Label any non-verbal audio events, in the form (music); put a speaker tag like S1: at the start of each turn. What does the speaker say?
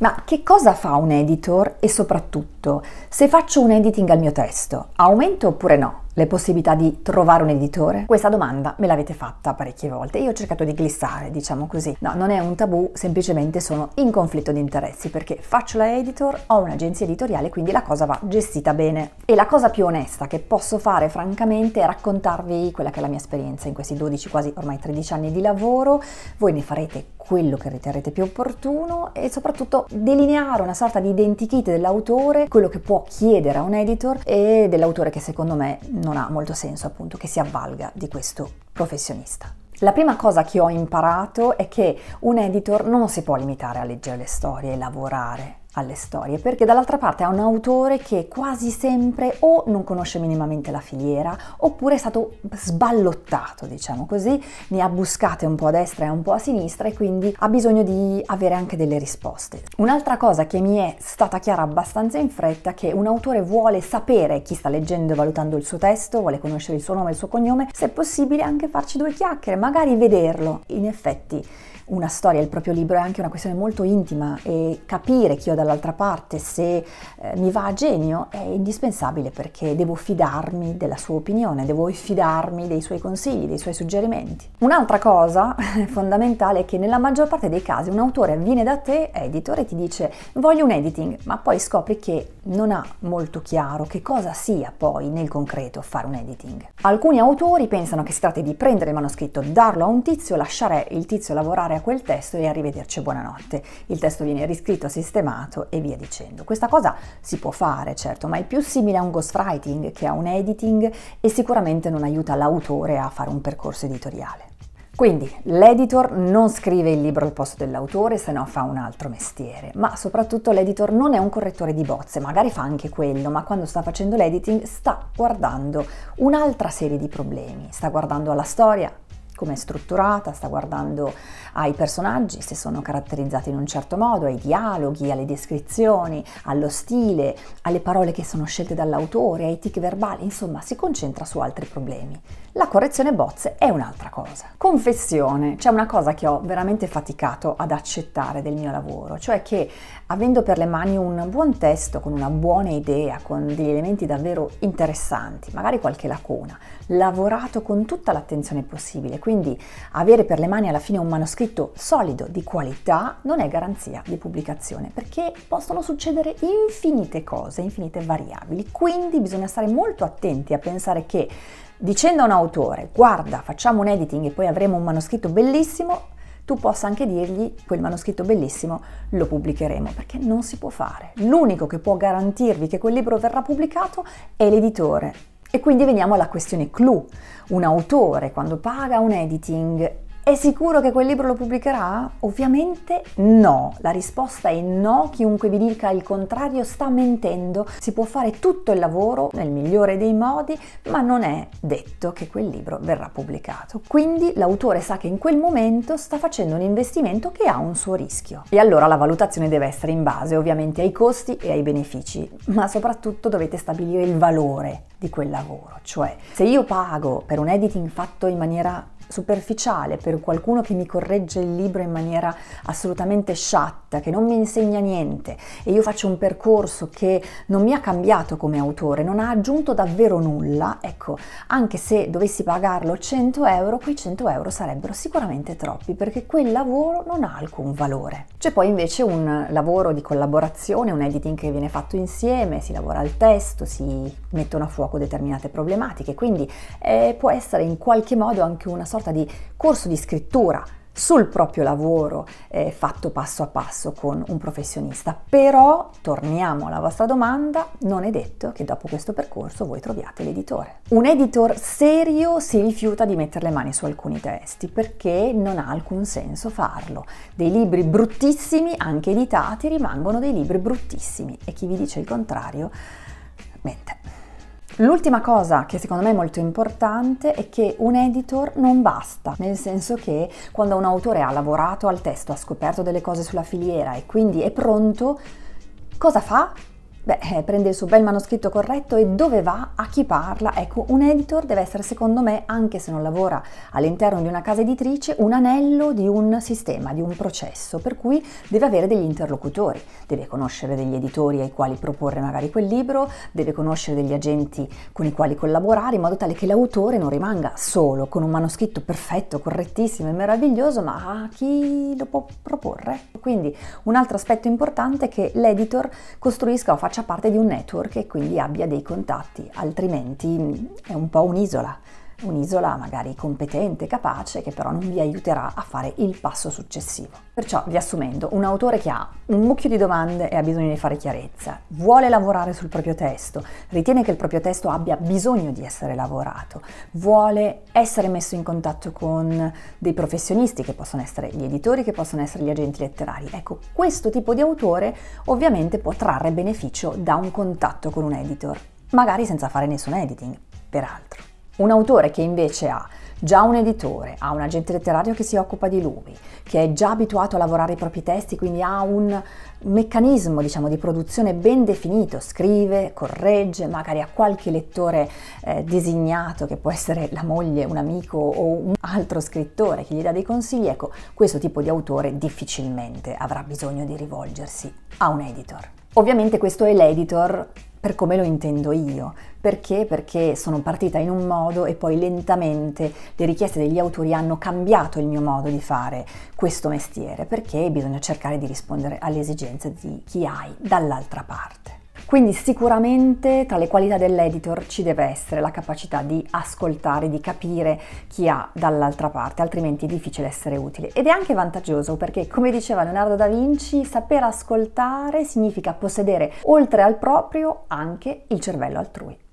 S1: Ma che cosa fa un editor e soprattutto se faccio un editing al mio testo, aumento oppure no le possibilità di trovare un editore? Questa domanda me l'avete fatta parecchie volte e io ho cercato di glissare, diciamo così. No, non è un tabù, semplicemente sono in conflitto di interessi perché faccio la editor, ho un'agenzia editoriale, quindi la cosa va gestita bene. E la cosa più onesta che posso fare francamente è raccontarvi quella che è la mia esperienza in questi 12, quasi ormai 13 anni di lavoro. Voi ne farete quello che riterrete più opportuno e soprattutto delineare una sorta di identikit dell'autore, quello che può chiedere a un editor e dell'autore che secondo me non ha molto senso appunto che si avvalga di questo professionista. La prima cosa che ho imparato è che un editor non si può limitare a leggere le storie e lavorare alle storie, perché dall'altra parte ha un autore che quasi sempre o non conosce minimamente la filiera, oppure è stato sballottato, diciamo così, ne ha buscate un po' a destra e un po' a sinistra e quindi ha bisogno di avere anche delle risposte. Un'altra cosa che mi è stata chiara abbastanza in fretta è che un autore vuole sapere chi sta leggendo e valutando il suo testo, vuole conoscere il suo nome e il suo cognome, se è possibile anche farci due chiacchiere, magari vederlo. In effetti una storia, il proprio libro è anche una questione molto intima e capire chi ho dalla dall'altra parte se eh, mi va a genio è indispensabile perché devo fidarmi della sua opinione, devo fidarmi dei suoi consigli, dei suoi suggerimenti. Un'altra cosa (laughs) fondamentale è che nella maggior parte dei casi un autore viene da te, editore, e ti dice voglio un editing, ma poi scopri che non ha molto chiaro che cosa sia poi nel concreto fare un editing. Alcuni autori pensano che si tratti di prendere il manoscritto, darlo a un tizio, lasciare il tizio lavorare a quel testo e arrivederci buonanotte. Il testo viene riscritto, sistemato e via dicendo. Questa cosa si può fare, certo, ma è più simile a un ghostwriting che a un editing e sicuramente non aiuta l'autore a fare un percorso editoriale. Quindi l'editor non scrive il libro al posto dell'autore, se no fa un altro mestiere, ma soprattutto l'editor non è un correttore di bozze, magari fa anche quello, ma quando sta facendo l'editing sta guardando un'altra serie di problemi, sta guardando alla storia, come è strutturata, sta guardando ai personaggi se sono caratterizzati in un certo modo, ai dialoghi, alle descrizioni, allo stile, alle parole che sono scelte dall'autore, ai tic verbali, insomma si concentra su altri problemi. La correzione bozze è un'altra cosa. Confessione, c'è cioè una cosa che ho veramente faticato ad accettare del mio lavoro, cioè che avendo per le mani un buon testo, con una buona idea, con degli elementi davvero interessanti, magari qualche lacuna, lavorato con tutta l'attenzione possibile, quindi avere per le mani alla fine un manoscritto solido di qualità non è garanzia di pubblicazione perché possono succedere infinite cose, infinite variabili, quindi bisogna stare molto attenti a pensare che dicendo a un autore guarda facciamo un editing e poi avremo un manoscritto bellissimo, tu possa anche dirgli quel manoscritto bellissimo lo pubblicheremo, perché non si può fare. L'unico che può garantirvi che quel libro verrà pubblicato è l'editore e quindi veniamo alla questione clou. Un autore quando paga un editing è sicuro che quel libro lo pubblicherà? Ovviamente no. La risposta è no. Chiunque vi dica il contrario sta mentendo. Si può fare tutto il lavoro nel migliore dei modi, ma non è detto che quel libro verrà pubblicato. Quindi l'autore sa che in quel momento sta facendo un investimento che ha un suo rischio. E allora la valutazione deve essere in base ovviamente ai costi e ai benefici, ma soprattutto dovete stabilire il valore di quel lavoro. Cioè, se io pago per un editing fatto in maniera superficiale per qualcuno che mi corregge il libro in maniera assolutamente sciatta, che non mi insegna niente e io faccio un percorso che non mi ha cambiato come autore, non ha aggiunto davvero nulla, ecco, anche se dovessi pagarlo 100 euro, quei 100 euro sarebbero sicuramente troppi perché quel lavoro non ha alcun valore. C'è poi invece un lavoro di collaborazione, un editing che viene fatto insieme, si lavora al testo, si mettono a fuoco determinate problematiche, quindi eh, può essere in qualche modo anche una sorta sorta di corso di scrittura sul proprio lavoro eh, fatto passo a passo con un professionista. Però, torniamo alla vostra domanda, non è detto che dopo questo percorso voi troviate l'editore. Un editor serio si rifiuta di mettere le mani su alcuni testi perché non ha alcun senso farlo. Dei libri bruttissimi, anche editati, rimangono dei libri bruttissimi e chi vi dice il contrario mente. L'ultima cosa che secondo me è molto importante è che un editor non basta, nel senso che quando un autore ha lavorato al testo, ha scoperto delle cose sulla filiera e quindi è pronto, cosa fa? Beh, eh, prende il suo bel manoscritto corretto e dove va, a chi parla. Ecco, un editor deve essere, secondo me, anche se non lavora all'interno di una casa editrice, un anello di un sistema, di un processo, per cui deve avere degli interlocutori, deve conoscere degli editori ai quali proporre magari quel libro, deve conoscere degli agenti con i quali collaborare, in modo tale che l'autore non rimanga solo con un manoscritto perfetto, correttissimo e meraviglioso, ma a chi lo può proporre? Quindi un altro aspetto importante è che l'editor costruisca o faccia faccia parte di un network e quindi abbia dei contatti, altrimenti è un po' un'isola un'isola magari competente, capace, che però non vi aiuterà a fare il passo successivo. Perciò, riassumendo, un autore che ha un mucchio di domande e ha bisogno di fare chiarezza, vuole lavorare sul proprio testo, ritiene che il proprio testo abbia bisogno di essere lavorato, vuole essere messo in contatto con dei professionisti che possono essere gli editori, che possono essere gli agenti letterari. Ecco, questo tipo di autore ovviamente può trarre beneficio da un contatto con un editor, magari senza fare nessun editing, peraltro. Un autore che invece ha già un editore, ha un agente letterario che si occupa di lui, che è già abituato a lavorare i propri testi, quindi ha un meccanismo diciamo, di produzione ben definito, scrive, corregge, magari ha qualche lettore eh, designato che può essere la moglie, un amico o un altro scrittore che gli dà dei consigli, ecco, questo tipo di autore difficilmente avrà bisogno di rivolgersi a un editor. Ovviamente questo è l'editor per come lo intendo io. Perché? Perché sono partita in un modo e poi lentamente le richieste degli autori hanno cambiato il mio modo di fare questo mestiere, perché bisogna cercare di rispondere alle esigenze di chi hai dall'altra parte. Quindi sicuramente tra le qualità dell'editor ci deve essere la capacità di ascoltare, di capire chi ha dall'altra parte, altrimenti è difficile essere utile. Ed è anche vantaggioso perché, come diceva Leonardo da Vinci, saper ascoltare significa possedere, oltre al proprio, anche il cervello altrui.